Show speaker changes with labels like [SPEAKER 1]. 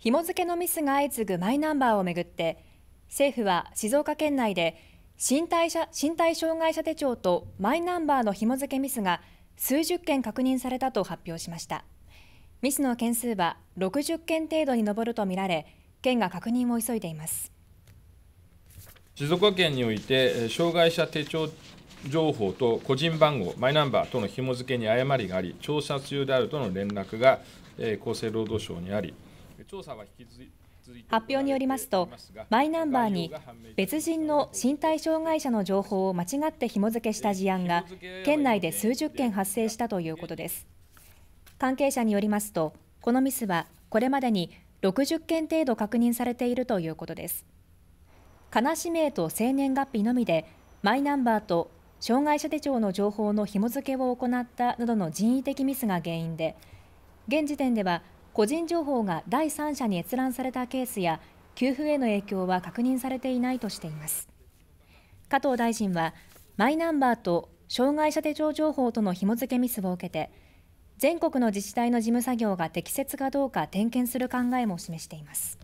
[SPEAKER 1] 紐付けのミスが相次ぐマイナンバーをめぐって政府は静岡県内で身体者身体障害者手帳とマイナンバーの紐付けミスが数十件確認されたと発表しましたミスの件数は60件程度に上るとみられ県が確認を急いでいます
[SPEAKER 2] 静岡県において障害者手帳情報と個人番号、マイナンバーとの紐付けに誤りがあり、調査中であるとの連絡が厚生労働省にあり、
[SPEAKER 1] 発表によりますと、マイナンバーに別人の身体障害者の情報を間違って紐付けした事案が、県内で数十件発生したということです。関係者によりますと、このミスはこれまでに60件程度確認されているということです。かな氏名と生年月日のみで、マイナンバーと障害者手帳の情報の紐付けを行ったなどの人為的ミスが原因で、現時点では個人情報が第三者に閲覧されたケースや給付への影響は確認されていないとしています加藤大臣はマイナンバーと障害者手帳情報との紐付けミスを受けて全国の自治体の事務作業が適切かどうか点検する考えも示しています